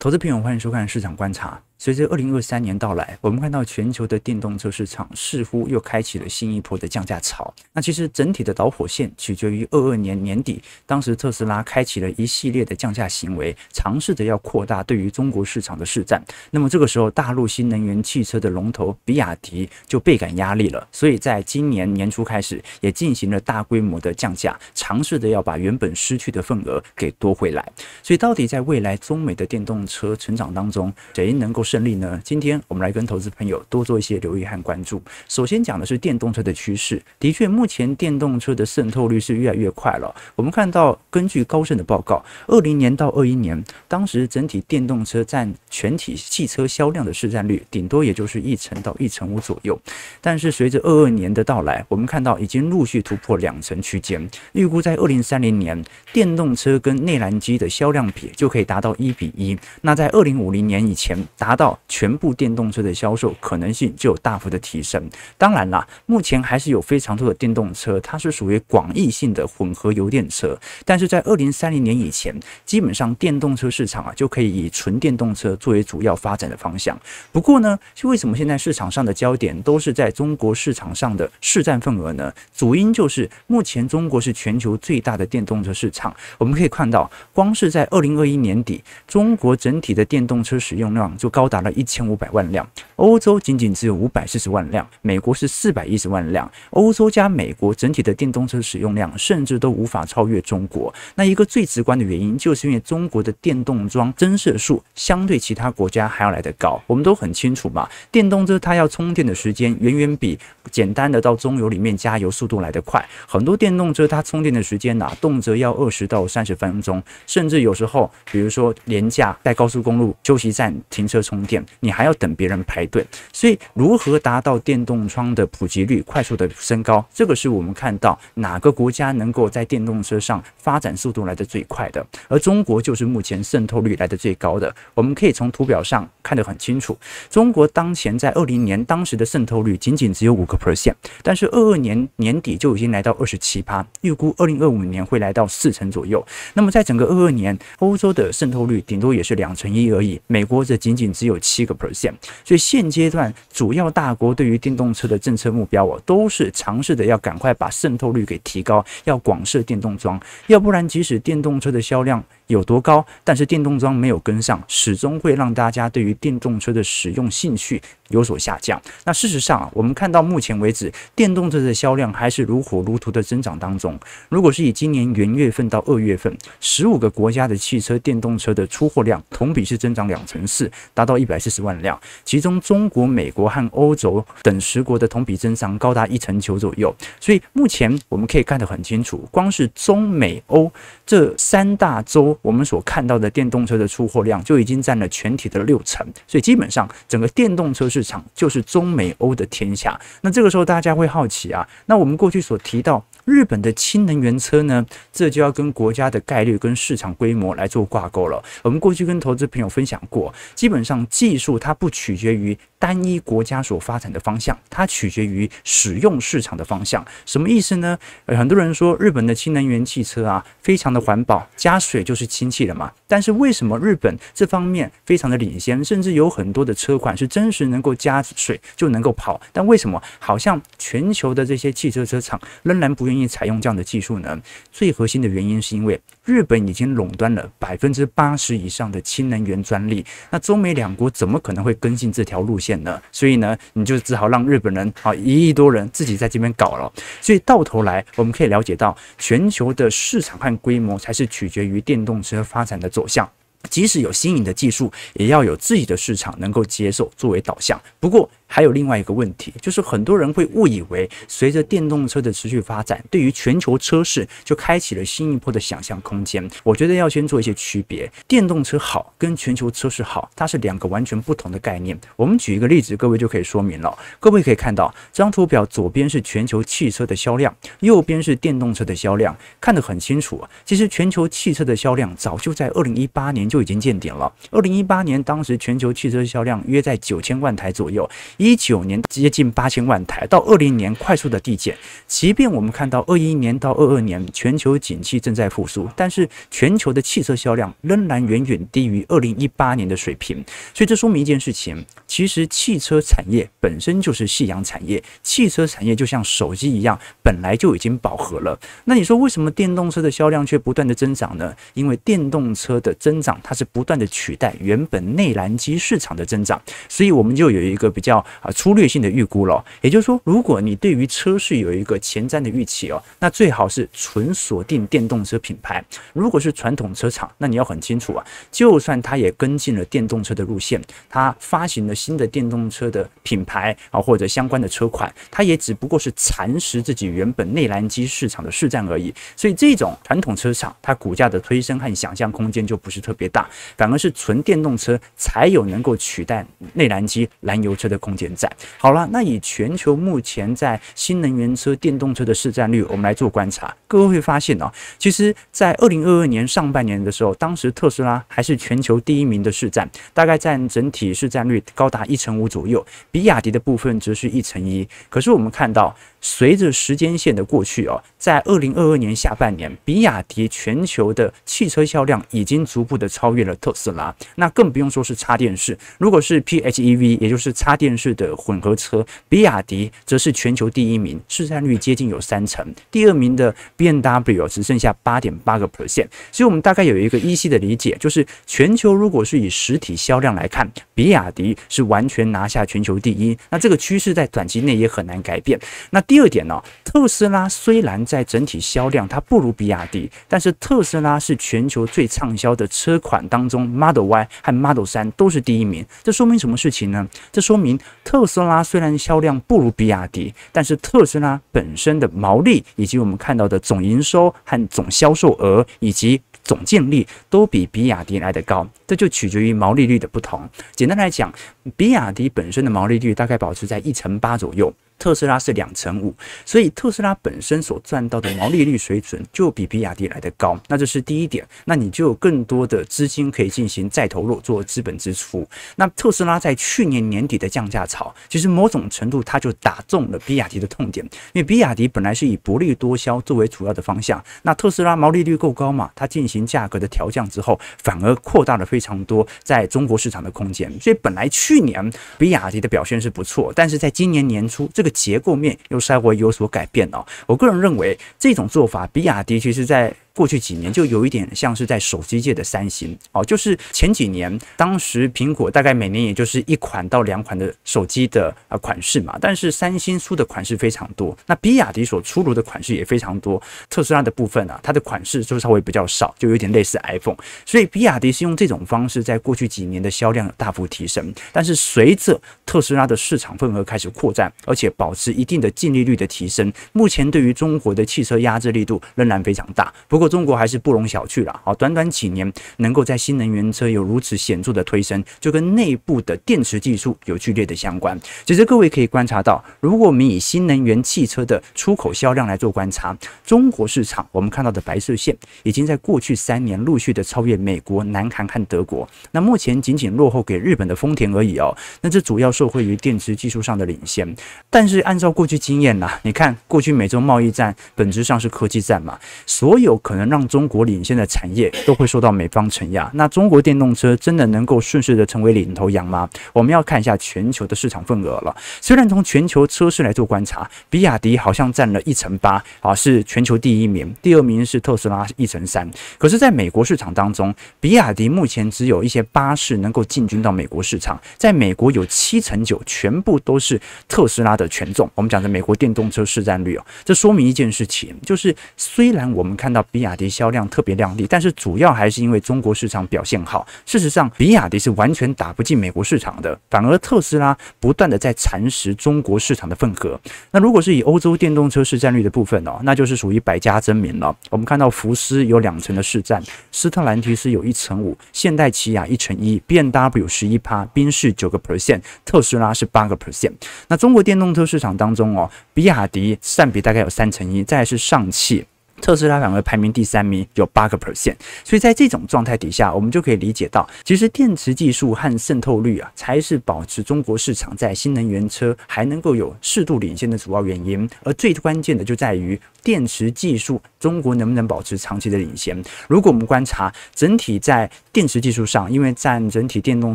投资朋友，欢迎收看《市场观察》。随着二零二三年到来，我们看到全球的电动车市场似乎又开启了新一波的降价潮。那其实整体的导火线取决于二二年年底，当时特斯拉开启了一系列的降价行为，尝试着要扩大对于中国市场的试战。那么这个时候，大陆新能源汽车的龙头比亚迪就倍感压力了。所以在今年年初开始，也进行了大规模的降价，尝试着要把原本失去的份额给夺回来。所以到底在未来中美的电动车成长当中，谁能够？胜利呢？今天我们来跟投资朋友多做一些留意和关注。首先讲的是电动车的趋势，的确，目前电动车的渗透率是越来越快了。我们看到，根据高盛的报告，二零年到二一年，当时整体电动车占全体汽车销量的市占率顶多也就是一成到一成五左右。但是随着二二年的到来，我们看到已经陆续突破两成区间。预估在二零三零年，电动车跟内燃机的销量比就可以达到一比一。那在二零五零年以前达。到全部电动车的销售可能性就有大幅的提升。当然啦，目前还是有非常多的电动车，它是属于广义性的混合油电车。但是在二零三零年以前，基本上电动车市场啊就可以以纯电动车作为主要发展的方向。不过呢，为什么现在市场上的焦点都是在中国市场上的市占份额呢？主因就是目前中国是全球最大的电动车市场。我们可以看到，光是在二零二一年底，中国整体的电动车使用量就高。达到了一千五百万辆，欧洲仅仅只有五百四十万辆，美国是四百一十万辆，欧洲加美国整体的电动车使用量，甚至都无法超越中国。那一个最直观的原因，就是因为中国的电动桩增设数相对其他国家还要来得高。我们都很清楚嘛，电动车它要充电的时间，远远比简单的到中油里面加油速度来得快。很多电动车它充电的时间呐，动辄要二十到三十分钟，甚至有时候，比如说廉价在高速公路休息站停车充。电，你还要等别人排队，所以如何达到电动窗的普及率快速的升高，这个是我们看到哪个国家能够在电动车上发展速度来的最快的，而中国就是目前渗透率来的最高的。我们可以从图表上看得很清楚，中国当前在二零年当时的渗透率仅仅只有五个 percent，但是二二年年底就已经来到二十七趴，预估二零二五年会来到四成左右。那么在整个二二年，欧洲的渗透率顶多也是两成一而已，美国则仅仅只有。有七个 percent，所以现阶段主要大国对于电动车的政策目标哦，都是尝试着要赶快把渗透率给提高，要广设电动桩，要不然即使电动车的销量有多高，但是电动桩没有跟上，始终会让大家对于电动车的使用兴趣有所下降。那事实上啊，我们看到目前为止，电动车的销量还是如火如荼的增长当中。如果是以今年元月份到二月份，十五个国家的汽车电动车的出货量同比是增长两成四，达到。一百四十万辆，其中中国、美国和欧洲等十国的同比增长高达一成九左右。所以目前我们可以看得很清楚，光是中美欧这三大洲，我们所看到的电动车的出货量就已经占了全体的六成。所以基本上整个电动车市场就是中美欧的天下。那这个时候大家会好奇啊，那我们过去所提到。日本的氢能源车呢？这就要跟国家的概率跟市场规模来做挂钩了。我们过去跟投资朋友分享过，基本上技术它不取决于单一国家所发展的方向，它取决于使用市场的方向。什么意思呢？呃，很多人说日本的氢能源汽车啊，非常的环保，加水就是氢气了嘛。但是为什么日本这方面非常的领先，甚至有很多的车款是真实能够加水就能够跑？但为什么好像全球的这些汽车车厂仍然不愿意？你采用这样的技术呢？最核心的原因是因为日本已经垄断了百分之八十以上的氢能源专利。那中美两国怎么可能会跟进这条路线呢？所以呢，你就只好让日本人啊一亿多人自己在这边搞了。所以到头来，我们可以了解到，全球的市场和规模才是取决于电动车发展的走向。即使有新颖的技术，也要有自己的市场能够接受作为导向。不过还有另外一个问题，就是很多人会误以为随着电动车的持续发展，对于全球车市就开启了新一波的想象空间。我觉得要先做一些区别：电动车好跟全球车市好，它是两个完全不同的概念。我们举一个例子，各位就可以说明了。各位可以看到这张图表，左边是全球汽车的销量，右边是电动车的销量，看得很清楚啊。其实全球汽车的销量早就在二零一八年。就已经见顶了。二零一八年当时全球汽车销量约在九千万台左右，一九年接近八千万台，到二零年快速的递减。即便我们看到二一年到二二年全球景气正在复苏，但是全球的汽车销量仍然远远低于二零一八年的水平。所以这说明一件事情：其实汽车产业本身就是夕阳产业，汽车产业就像手机一样，本来就已经饱和了。那你说为什么电动车的销量却不断的增长呢？因为电动车的增长。它是不断的取代原本内燃机市场的增长，所以我们就有一个比较啊粗略性的预估了。也就是说，如果你对于车市有一个前瞻的预期哦，那最好是纯锁定电动车品牌。如果是传统车厂，那你要很清楚啊，就算它也跟进了电动车的路线，它发行了新的电动车的品牌啊或者相关的车款，它也只不过是蚕食自己原本内燃机市场的市占而已。所以这种传统车厂，它股价的推升和想象空间就不是特别。大，反而是纯电动车才有能够取代内燃机燃油车的空间站。好了，那以全球目前在新能源车、电动车的市占率，我们来做观察，各位会发现哦，其实在二零二二年上半年的时候，当时特斯拉还是全球第一名的市占，大概占整体市占率高达一成五左右，比亚迪的部分则是一成一。可是我们看到。随着时间线的过去哦，在二零二二年下半年，比亚迪全球的汽车销量已经逐步的超越了特斯拉。那更不用说是插电式，如果是 PHEV，也就是插电式的混合车，比亚迪则是全球第一名，市占率接近有三成。第二名的 B M W 只剩下八点八个 percent。所以，我们大概有一个依稀的理解，就是全球如果是以实体销量来看，比亚迪是完全拿下全球第一。那这个趋势在短期内也很难改变。那。第二点呢，特斯拉虽然在整体销量它不如比亚迪，但是特斯拉是全球最畅销的车款当中，Model Y 和 Model 三都是第一名。这说明什么事情呢？这说明特斯拉虽然销量不如比亚迪，但是特斯拉本身的毛利以及我们看到的总营收和总销售额以及总净利都比比亚迪来的高。这就取决于毛利率的不同。简单来讲，比亚迪本身的毛利率大概保持在一成八左右。特斯拉是两成五，所以特斯拉本身所赚到的毛利率水准就比比亚迪来的高，那这是第一点。那你就有更多的资金可以进行再投入做资本支出。那特斯拉在去年年底的降价潮，其实某种程度它就打中了比亚迪的痛点，因为比亚迪本来是以薄利多销作为主要的方向。那特斯拉毛利率够高嘛？它进行价格的调降之后，反而扩大了非常多在中国市场的空间。所以本来去年比亚迪的表现是不错，但是在今年年初这个。结构面又稍微有所改变哦，我个人认为这种做法，比亚迪其实，在。过去几年就有一点像是在手机界的三星哦，就是前几年当时苹果大概每年也就是一款到两款的手机的啊款式嘛，但是三星出的款式非常多，那比亚迪所出炉的款式也非常多，特斯拉的部分啊，它的款式就稍微比较少，就有点类似 iPhone，所以比亚迪是用这种方式在过去几年的销量大幅提升，但是随着特斯拉的市场份额开始扩展，而且保持一定的净利率的提升，目前对于中国的汽车压制力度仍然非常大，不过。中国还是不容小觑了好，短短几年能够在新能源车有如此显著的推升，就跟内部的电池技术有剧烈的相关。其实各位可以观察到，如果我们以新能源汽车的出口销量来做观察，中国市场我们看到的白色线已经在过去三年陆续的超越美国、南韩和德国，那目前仅仅落后给日本的丰田而已哦。那这主要受惠于电池技术上的领先。但是按照过去经验呐，你看过去美洲贸易战本质上是科技战嘛，所有。可能让中国领先的产业都会受到美方承压。那中国电动车真的能够顺势的成为领头羊吗？我们要看一下全球的市场份额了。虽然从全球车市来做观察，比亚迪好像占了一成八啊，是全球第一名，第二名是特斯拉一成三。可是，在美国市场当中，比亚迪目前只有一些巴士能够进军到美国市场，在美国有七成九全部都是特斯拉的权重。我们讲的美国电动车市占率哦，这说明一件事情，就是虽然我们看到。比亚迪销量特别亮丽，但是主要还是因为中国市场表现好。事实上，比亚迪是完全打不进美国市场的，反而特斯拉不断的在蚕食中国市场的份额。那如果是以欧洲电动车市占率的部分呢，那就是属于百家争鸣了。我们看到福斯有两成的市占，斯特兰提斯有一成五，现代起亚一成一，B N W 十一趴，宾士九个 percent，特斯拉是八个 percent。那中国电动车市场当中哦，比亚迪占比大概有三成一，再是上汽。特斯拉反而排名第三名，有八个 percent，所以在这种状态底下，我们就可以理解到，其实电池技术和渗透率啊，才是保持中国市场在新能源车还能够有适度领先的主要原因。而最关键的就在于电池技术，中国能不能保持长期的领先？如果我们观察整体在电池技术上，因为占整体电动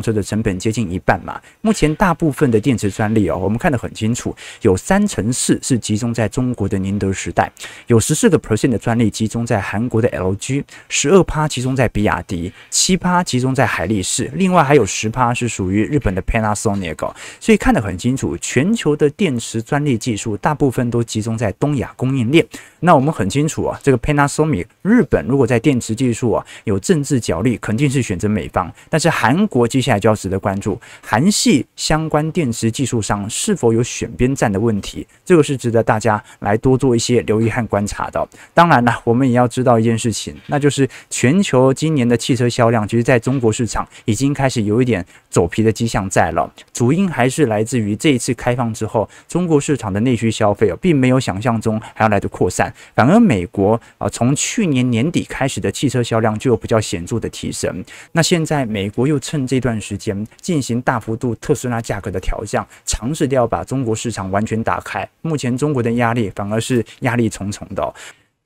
车的成本接近一半嘛，目前大部分的电池专利哦，我们看得很清楚，有三成四是集中在中国的宁德时代，有十四个 percent。专利集中在韩国的 LG，十二趴集中在比亚迪，七趴集中在海力士，另外还有十趴是属于日本的 Panasonic。所以看得很清楚，全球的电池专利技术大部分都集中在东亚供应链。那我们很清楚啊，这个 Panasonic 日本如果在电池技术啊有政治角力，肯定是选择美方。但是韩国接下来就要值得关注，韩系相关电池技术上是否有选边站的问题，这个是值得大家来多做一些留意和观察的。当当然了，我们也要知道一件事情，那就是全球今年的汽车销量，其实在中国市场已经开始有一点走皮的迹象在了。主因还是来自于这一次开放之后，中国市场的内需消费啊，并没有想象中还要来的扩散，反而美国啊，从去年年底开始的汽车销量就有比较显著的提升。那现在美国又趁这段时间进行大幅度特斯拉价格的调降，尝试要把中国市场完全打开。目前中国的压力反而是压力重重的。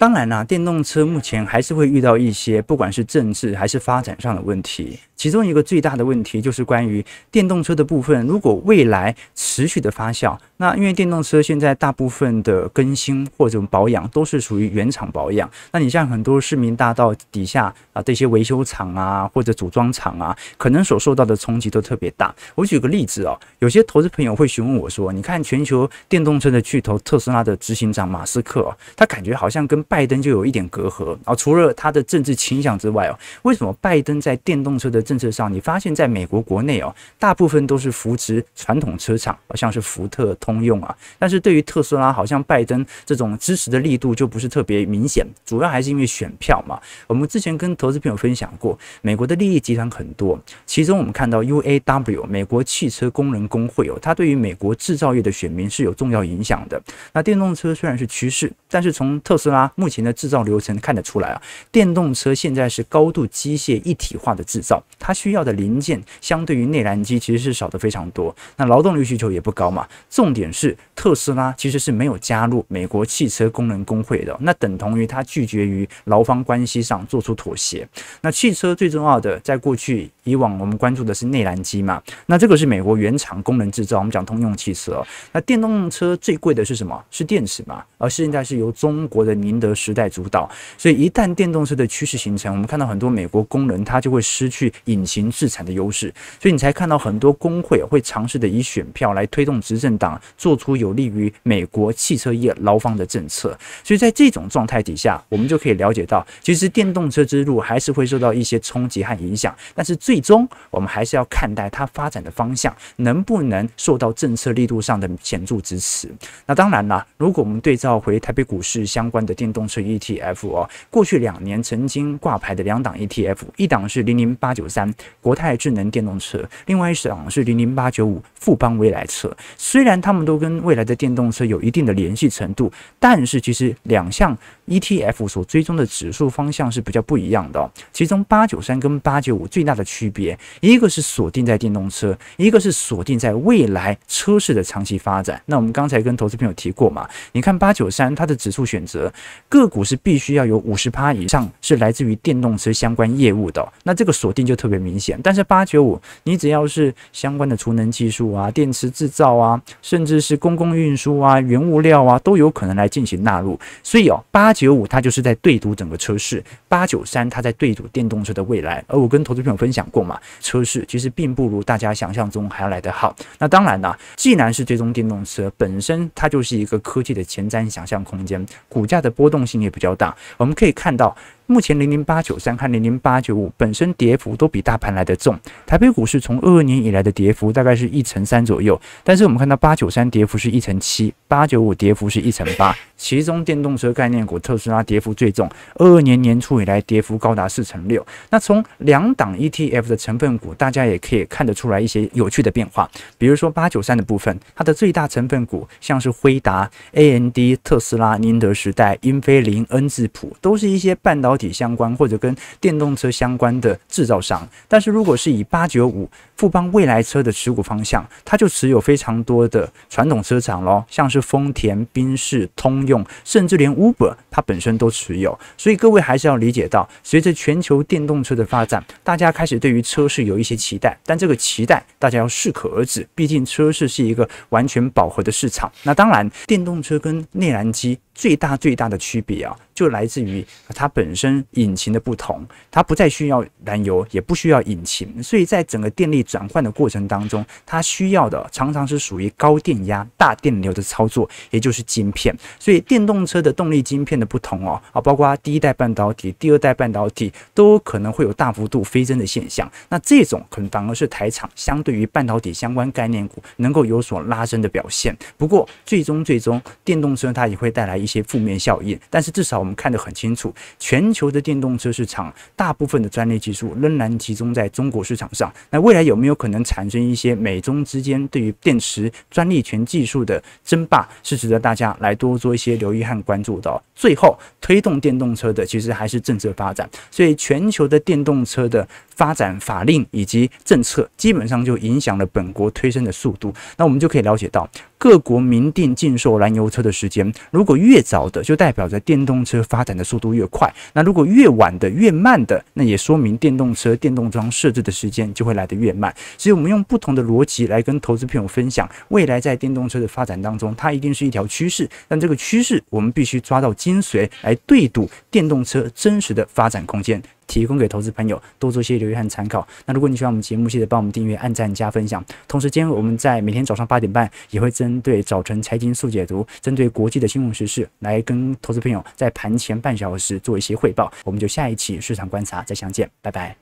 当然啦，电动车目前还是会遇到一些，不管是政治还是发展上的问题。其中一个最大的问题就是关于电动车的部分，如果未来持续的发酵，那因为电动车现在大部分的更新或者保养都是属于原厂保养，那你像很多市民大道底下啊这些维修厂啊或者组装厂啊，可能所受到的冲击都特别大。我举个例子哦，有些投资朋友会询问我说：“你看全球电动车的巨头特斯拉的执行长马斯克，他感觉好像跟”拜登就有一点隔阂啊，除了他的政治倾向之外哦，为什么拜登在电动车的政策上，你发现，在美国国内哦，大部分都是扶持传统车厂，像是福特、通用啊，但是对于特斯拉，好像拜登这种支持的力度就不是特别明显。主要还是因为选票嘛。我们之前跟投资朋友分享过，美国的利益集团很多，其中我们看到 UAW 美国汽车工人工会哦，它对于美国制造业的选民是有重要影响的。那电动车虽然是趋势，但是从特斯拉。目前的制造流程看得出来啊，电动车现在是高度机械一体化的制造，它需要的零件相对于内燃机其实是少得非常多，那劳动力需求也不高嘛。重点是特斯拉其实是没有加入美国汽车工人工会的，那等同于它拒绝于劳方关系上做出妥协。那汽车最重要的，在过去。以往我们关注的是内燃机嘛，那这个是美国原厂工人制造。我们讲通用汽车，那电动车最贵的是什么？是电池嘛？而现在是由中国的宁德时代主导。所以一旦电动车的趋势形成，我们看到很多美国工人他就会失去隐形制产的优势。所以你才看到很多工会会尝试的以选票来推动执政党做出有利于美国汽车业劳方的政策。所以在这种状态底下，我们就可以了解到，其实电动车之路还是会受到一些冲击和影响，但是最。中，我们还是要看待它发展的方向能不能受到政策力度上的显著支持。那当然啦，如果我们对照回台北股市相关的电动车 ETF 哦，过去两年曾经挂牌的两档 ETF，一档是零零八九三国泰智能电动车，另外一档是零零八九五富邦未来车。虽然他们都跟未来的电动车有一定的联系程度，但是其实两项 ETF 所追踪的指数方向是比较不一样的。其中八九三跟八九五最大的区。别，一个是锁定在电动车，一个是锁定在未来车市的长期发展。那我们刚才跟投资朋友提过嘛，你看八九三它的指数选择个股是必须要有五十趴以上是来自于电动车相关业务的，那这个锁定就特别明显。但是八九五，你只要是相关的储能技术啊、电池制造啊，甚至是公共运输啊、原物料啊，都有可能来进行纳入。所以哦，八九五它就是在对赌整个车市，八九三它在对赌电动车的未来。而我跟投资朋友分享。过嘛，车市其实并不如大家想象中还要来得好。那当然呢，既然是追踪电动车，本身它就是一个科技的前瞻想象空间，股价的波动性也比较大。我们可以看到。目前零零八九三和零零八九五本身跌幅都比大盘来的重。台北股市从二二年以来的跌幅大概是一成三左右，但是我们看到八九三跌幅是一成七，八九五跌幅是一成八。其中电动车概念股特斯拉跌幅最重，二二年年初以来跌幅高达四成六。那从两档 ETF 的成分股，大家也可以看得出来一些有趣的变化。比如说八九三的部分，它的最大成分股像是辉达、AMD、特斯拉、宁德时代、英飞凌、恩智浦，都是一些半导体相关或者跟电动车相关的制造商，但是如果是以八九五富邦未来车的持股方向，它就持有非常多的传统车厂喽，像是丰田、宾士、通用，甚至连 Uber 它本身都持有。所以各位还是要理解到，随着全球电动车的发展，大家开始对于车市有一些期待，但这个期待大家要适可而止，毕竟车市是一个完全饱和的市场。那当然，电动车跟内燃机最大最大的区别啊。就来自于它本身引擎的不同，它不再需要燃油，也不需要引擎，所以在整个电力转换的过程当中，它需要的常常是属于高电压、大电流的操作，也就是晶片。所以电动车的动力晶片的不同哦，啊，包括第一代半导体、第二代半导体都可能会有大幅度飞升的现象。那这种可能反而是台厂相对于半导体相关概念股能够有所拉升的表现。不过最终最终，电动车它也会带来一些负面效应，但是至少。我们看得很清楚，全球的电动车市场，大部分的专利技术仍然集中在中国市场上。那未来有没有可能产生一些美中之间对于电池专利权技术的争霸，是值得大家来多做一些留意和关注的。最后，推动电动车的其实还是政策发展，所以全球的电动车的发展法令以及政策，基本上就影响了本国推升的速度。那我们就可以了解到。各国明定禁售燃油车的时间，如果越早的，就代表着电动车发展的速度越快；那如果越晚的、越慢的，那也说明电动车、电动桩设置的时间就会来得越慢。所以，我们用不同的逻辑来跟投资朋友分享，未来在电动车的发展当中，它一定是一条趋势。但这个趋势，我们必须抓到精髓，来对赌电动车真实的发展空间。提供给投资朋友多做些留意和参考。那如果你喜欢我们节目，记得帮我们订阅、按赞、加分享。同时间，我们在每天早上八点半也会针对早晨财经速解读，针对国际的新闻时事来跟投资朋友在盘前半小时做一些汇报。我们就下一期市场观察再相见，拜拜。